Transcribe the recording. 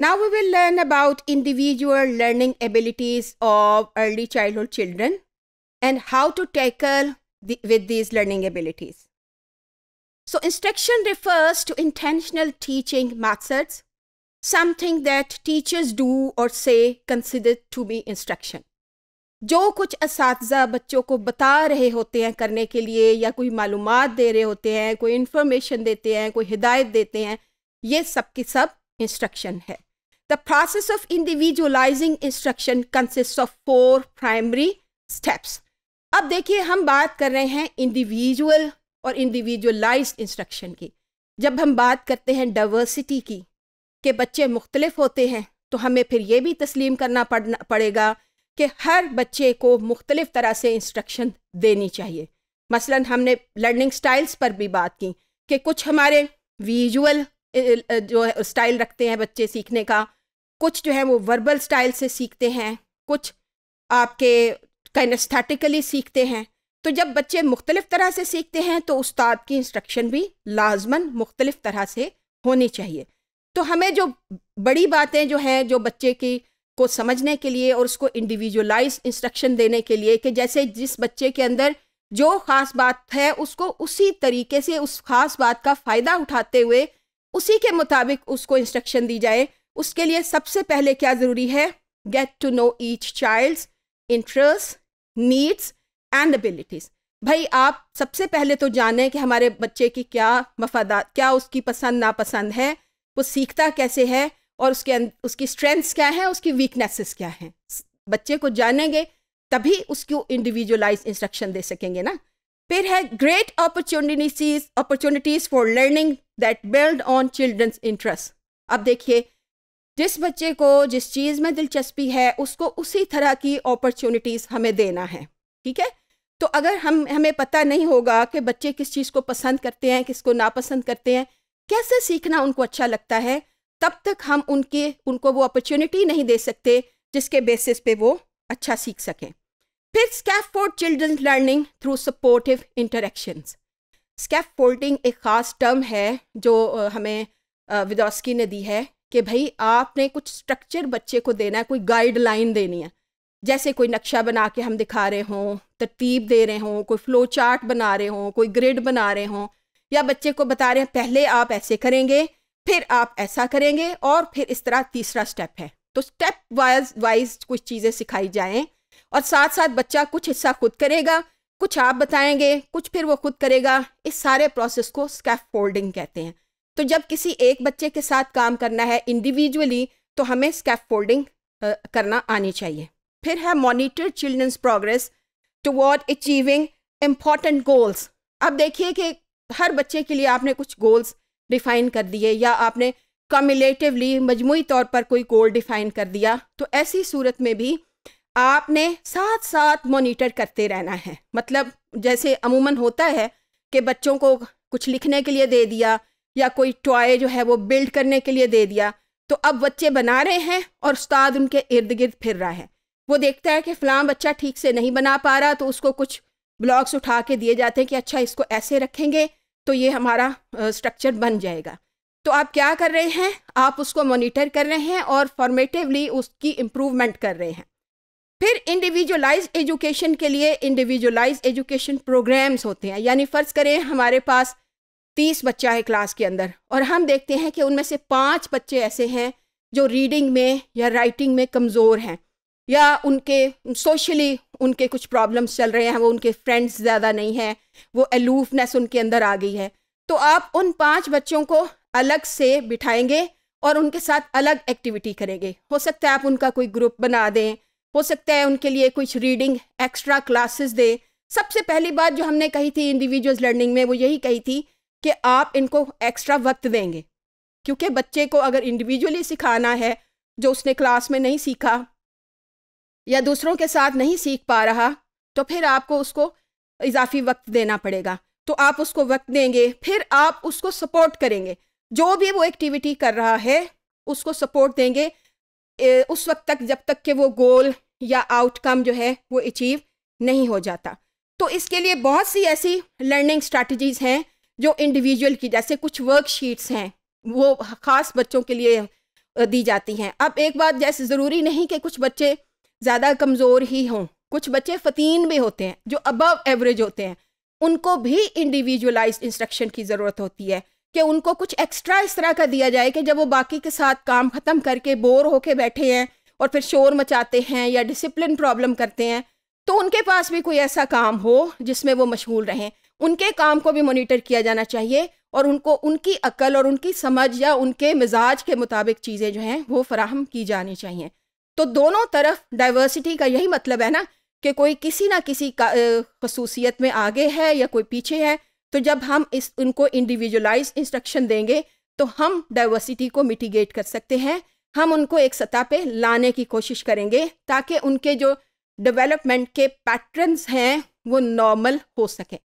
Now we will learn about individual learning abilities of early childhood children and how to tackle the, with these learning abilities. So instruction refers to intentional teaching methods, something that teachers do or say considered to be instruction. जो कुछ इस बच्चों को बता रहे होते हैं करने के लिए या कोई मालूम दे रहे होते हैं कोई इन्फॉर्मेशन देते हैं कोई हिदायत देते हैं ये सब की सब instruction है the process of individualizing instruction consist of four primary steps अब देखिए हम बात कर रहे हैं इंडिविजुअल और इंडिविजुअलाइज इंस्ट्रक्शन की जब हम बात करते हैं डाइवर्सिटी की कि बच्चे मुख्तलिफ होते हैं तो हमें फिर ये भी तस्लीम करना पड़ना पड़ेगा कि हर बच्चे को मुख्तलिफ तरह से इंस्ट्रक्शन देनी चाहिए मसलन हमने लर्निंग स्टाइल्स पर भी बात की कि कुछ हमारे विजुअल जो है स्टाइल रखते हैं बच्चे सीखने का कुछ जो है वो वर्बल स्टाइल से सीखते हैं कुछ आपके कैनस्थेटिकली सीखते हैं तो जब बच्चे मुख्तलिफ़ तरह से सीखते हैं तो उस्ताद की इंस्ट्रक्शन भी लाजमन मुख्तलिफ़ तरह से होनी चाहिए तो हमें जो बड़ी बातें जो हैं जो बच्चे की को समझने के लिए और उसको इंडिविजुअलाइज इंस्ट्रक्शन देने के लिए कि जैसे जिस बच्चे के अंदर जो ख़ास बात है उसको उसी तरीके से उस ख़ास बात का फ़ायदा उठाते हुए उसी के मुताबिक उसको इंस्ट्रक्शन दी जाए उसके लिए सबसे पहले क्या ज़रूरी है get to know each child's interest needs and abilities भाई आप सबसे पहले तो जानें कि हमारे बच्चे की क्या मफादात क्या उसकी पसंद नापसंद है वो सीखता कैसे है और उसके अं-, उसकी स्ट्रेंथ्स क्या हैं उसकी वीकनेसेस क्या हैं बच्चे को जानेंगे तभी उसको इंडिविजुअलाइज इंस्ट्रक्शन दे सकेंगे ना फिर है great opportunities opportunities for learning that build on children's interest अब देखिए जिस बच्चे को जिस चीज़ में दिलचस्पी है उसको उसी तरह की अपॉर्चुनिटीज़ हमें देना है ठीक है तो अगर हम हमें पता नहीं होगा कि बच्चे किस चीज़ को पसंद करते हैं किसको नापसंद करते हैं कैसे सीखना उनको अच्छा लगता है तब तक हम उनके उनको वो अपॉर्चुनिटी नहीं दे सकते जिसके बेसिस पे वो अच्छा सीख सकें फिर scaffold children learning through supportive interactions scaffolding एक ख़ास टर्म है जो हमें विदोस्की ने दी है कि भाई आपने कुछ स्ट्रक्चर बच्चे को देना है कोई गाइडलाइन देनी है जैसे कोई नक्शा बना के हम दिखा रहे हों तरतीब दे रहे हों कोई फ्लो चार्ट बना रहे हों कोई ग्रिड बना रहे हों या बच्चे को बता रहे हैं पहले आप ऐसे करेंगे फिर आप ऐसा करेंगे और फिर इस तरह तीसरा स्टेप है तो स्टेप वाइज वाइज कुछ चीज़ें सिखाई जाएँ और साथ साथ बच्चा कुछ हिस्सा खुद करेगा कुछ आप बताएंगे कुछ फिर वो खुद करेगा इस सारे प्रोसेस को स्कैफ फोल्डिंग कहते हैं तो जब किसी एक बच्चे के साथ काम करना है इंडिविजुअली तो हमें स्कैफ फोल्डिंग करना आनी चाहिए फिर है monitor children's progress toward achieving important goals अब देखिए कि हर बच्चे के लिए आपने कुछ गोल्स डिफाइन कर दिए या आपने कम्युलेटिवली मजमू तौर पर कोई गोल डिफाइन कर दिया तो ऐसी सूरत में भी आपने साथ साथ मॉनिटर करते रहना है मतलब जैसे अमूमन होता है कि बच्चों को कुछ लिखने के लिए दे दिया या कोई टॉय जो है वो बिल्ड करने के लिए दे दिया तो अब बच्चे बना रहे हैं और उस्ताद उनके इर्द गिर्द फिर रहा है वो देखता है कि फ़लाँ बच्चा ठीक से नहीं बना पा रहा तो उसको कुछ ब्लॉक्स उठा के दिए जाते हैं कि अच्छा इसको ऐसे रखेंगे तो ये हमारा स्ट्रक्चर बन जाएगा तो आप क्या कर रहे हैं आप उसको मॉनिटर कर रहे हैं और फॉर्मेटिवली उसकी इम्प्रूवमेंट कर रहे हैं फिर इंडिविजुअलाइज एजुकेशन के लिए इंडिविजुअलाइज एजुकेशन प्रोग्राम्स होते हैं यानी फ़र्ज़ करें हमारे पास तीस बच्चा है क्लास के अंदर और हम देखते हैं कि उनमें से पाँच बच्चे ऐसे हैं जो रीडिंग में या राइटिंग में कमज़ोर हैं या उनके सोशली उनके कुछ प्रॉब्लम्स चल रहे हैं वो उनके फ्रेंड्स ज़्यादा नहीं हैं वो एलूफनेस उनके अंदर आ गई है तो आप उन पाँच बच्चों को अलग से बिठाएंगे और उनके साथ अलग एक्टिविटी करेंगे हो सकता है आप उनका कोई ग्रुप बना दें हो सकता है उनके लिए कुछ रीडिंग एक्स्ट्रा क्लासेस दे सबसे पहली बात जो हमने कही थी इंडिविजुअल लर्निंग में वो यही कही थी कि आप इनको एक्स्ट्रा वक्त देंगे क्योंकि बच्चे को अगर इंडिविजुअली सिखाना है जो उसने क्लास में नहीं सीखा या दूसरों के साथ नहीं सीख पा रहा तो फिर आपको उसको इजाफी वक्त देना पड़ेगा तो आप उसको वक्त देंगे फिर आप उसको सपोर्ट करेंगे जो भी वो एक्टिविटी कर रहा है उसको सपोर्ट देंगे उस वक्त तक जब तक कि वो गोल या आउटकम जो है वो अचीव नहीं हो जाता तो इसके लिए बहुत सी ऐसी लर्निंग स्ट्रैटेजीज़ हैं जो इंडिविजुअल की जैसे कुछ वर्कशीट्स हैं वो ख़ास बच्चों के लिए दी जाती हैं अब एक बात जैसे ज़रूरी नहीं कि कुछ बच्चे ज़्यादा कमज़ोर ही हों कुछ बच्चे फ़तीन भी होते हैं जो अबव एवरेज होते हैं उनको भी इंडिविजुअलाइज इंस्ट्रक्शन की ज़रूरत होती है कि उनको कुछ एक्स्ट्रा इस तरह का दिया जाए कि जब वो बाकी के साथ काम ख़त्म करके बोर होके बैठे हैं और फिर शोर मचाते हैं या डिसिप्लिन प्रॉब्लम करते हैं तो उनके पास भी कोई ऐसा काम हो जिसमें वो मशगूल रहें उनके काम को भी मोनिटर किया जाना चाहिए और उनको उनकी अकल और उनकी समझ या उनके मिजाज के मुताबिक चीज़ें जो हैं वो फराहम की जानी चाहिए तो दोनों तरफ डाइवर्सिटी का यही मतलब है ना कि कोई किसी ना किसी खसूसियत में आगे है या कोई पीछे है तो जब हम इस उनको इंडिविजुअलाइज इंस्ट्रक्शन देंगे तो हम डाइवर्सिटी को मिटिगेट कर सकते हैं हम उनको एक सतह पे लाने की कोशिश करेंगे ताकि उनके जो डेवलपमेंट के पैटर्न्स हैं वो नॉर्मल हो सकें